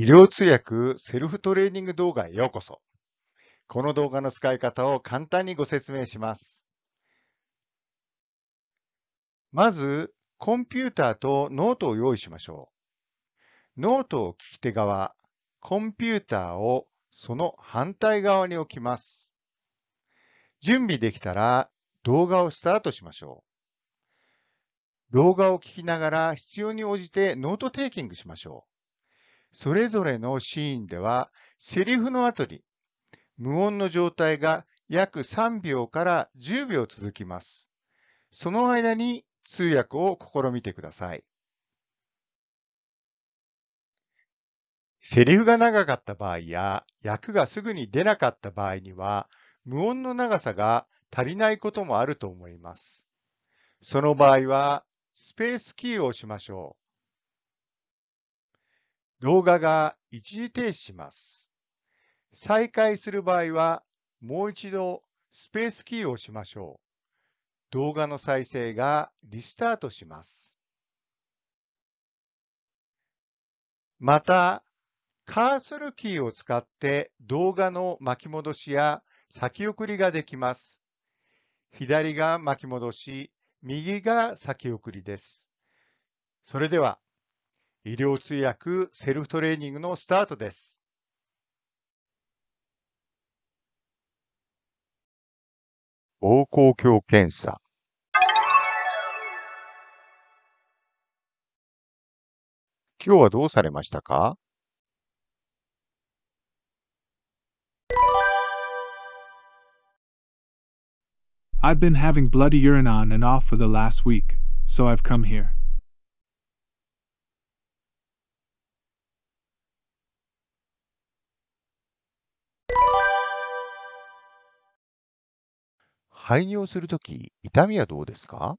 医療通訳セルフトレーニング動画へようこそ。この動画の使い方を簡単にご説明します。まず、コンピューターとノートを用意しましょう。ノートを聞き手側、コンピューターをその反対側に置きます。準備できたら動画をスタートしましょう。動画を聞きながら必要に応じてノートテイキングしましょう。それぞれのシーンでは、セリフの後に無音の状態が約3秒から10秒続きます。その間に通訳を試みてください。セリフが長かった場合や、役がすぐに出なかった場合には、無音の長さが足りないこともあると思います。その場合は、スペースキーを押しましょう。動画が一時停止します。再開する場合は、もう一度スペースキーを押しましょう。動画の再生がリスタートします。また、カーソルキーを使って動画の巻き戻しや先送りができます。左が巻き戻し、右が先送りです。それでは医療通訳セルフトレーニングのスタートです。膀胱鏡検査今日はどうされましたか？I've been having bloody urine on and off for the last week, so I've come here. 排尿するとき、痛みはどうですか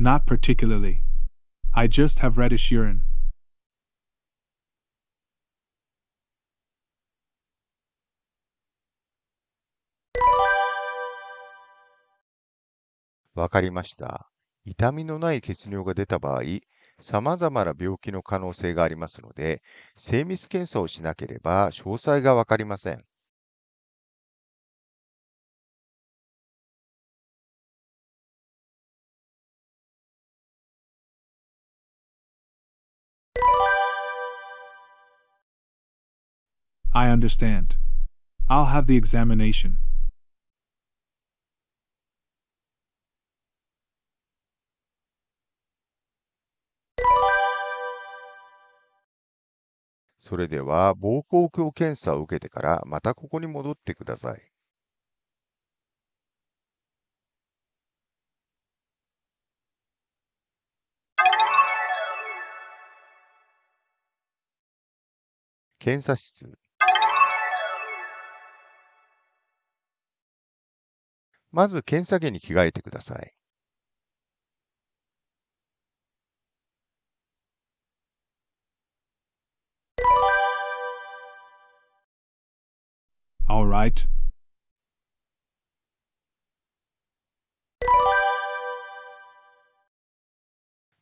？Not particularly. I just have reddish urine. わかりました。痛みのない血尿が出た場合、さまざまな病気の可能性がありますので、精密検査をしなければ詳細がわかりません。I understand. I'll have the examination. それでは、膀胱鏡検査を受けてから、またここに戻ってください。検査室まず検査着に着替えてください。r i g h t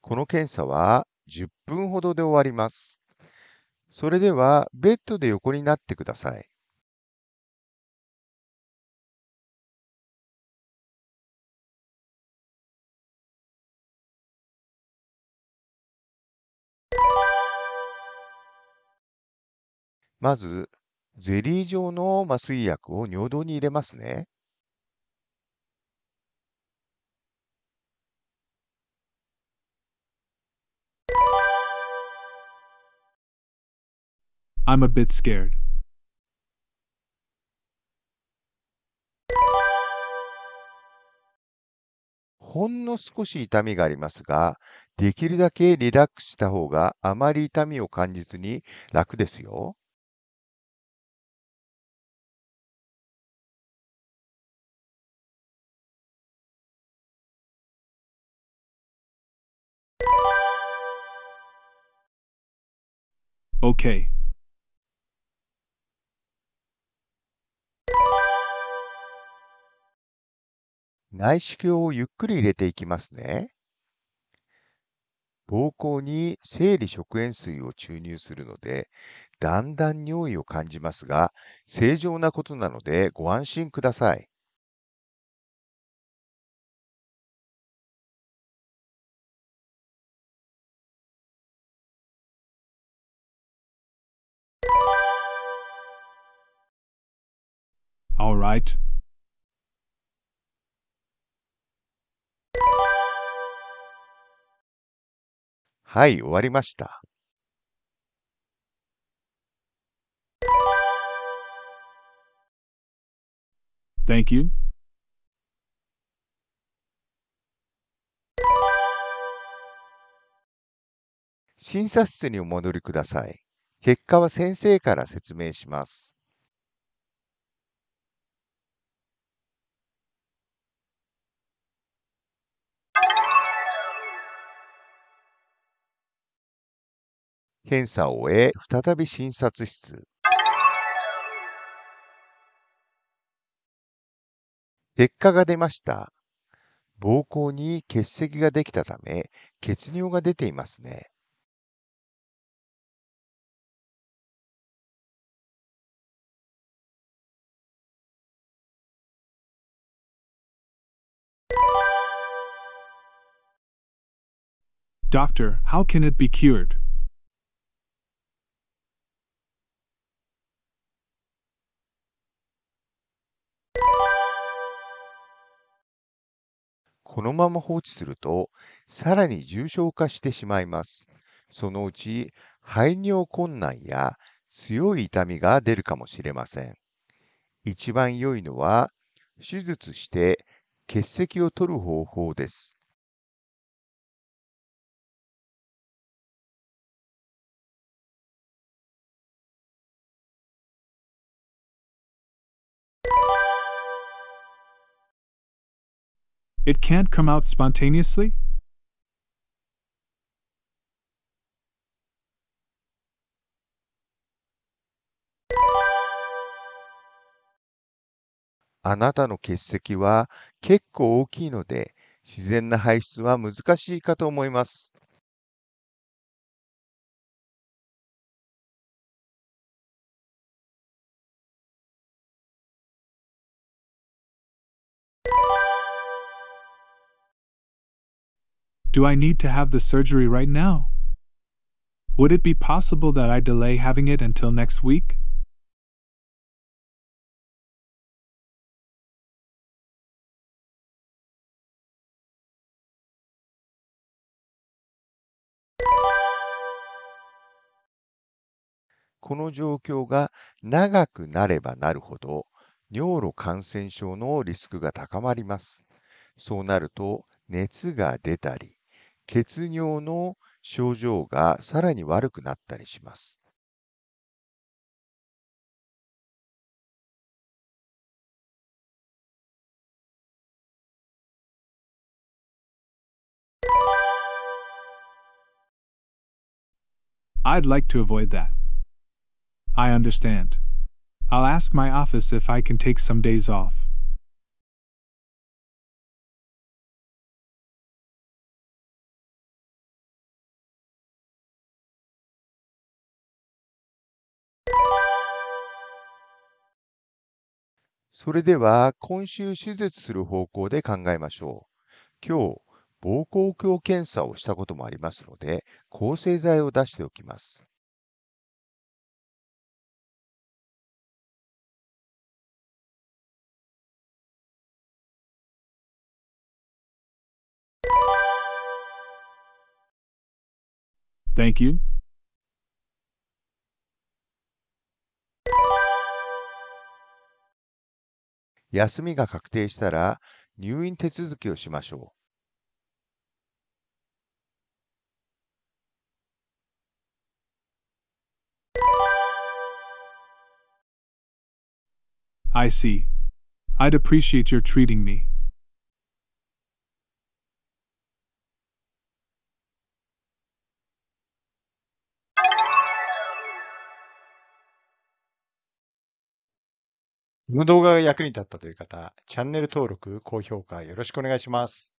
この検査は10分ほどで終わります。それでは、ベッドで横になってください。まず、ゼリー状の麻酔薬を尿道に入れますね。I'm a bit scared. ほんの少し痛みがありますが、できるだけリラックスした方があまり痛みを感じずに楽ですよ。o k 内視鏡をゆっくり入れていきますね。膀胱に生理食塩水を注入するので、だんだん尿意を感じますが、正常なことなのでご安心ください。alright? 終わりました。Thank you. 室にお戻りください。結果は先生から説明します。検査を終え、再び診察室。結果が出ました。膀胱に結石ができたため、血尿が出ていますね。Doctor, how can it be cured? このまま放置すると、さらに重症化してしまいます。そのうち、排尿困難や強い痛みが出るかもしれません。一番良いのは、手術して血石を取る方法です。It can't come out spontaneously? あなたの欠席は結構大きいので、自然な排出は難しいかと思います。you Do I need to have the surgery right now? Would it be possible that I delay having it until next week? この状況が長くなればなるほど、尿路感染症のリスクが高まります。そうなると、熱が出たり、血尿の症状がさらに悪くなったりします。I'd like to avoid that. I understand. I'll ask my office if I can take some days off. それでは今週手術する方向で考えましょう。今日、膀胱鏡検査をしたこともありますので、抗生剤を出しておきます。Thank you. 休みが確定したら入院手続きをしましょう。I see. I'd appreciate your treating me. この動画が役に立ったという方、チャンネル登録、高評価よろしくお願いします。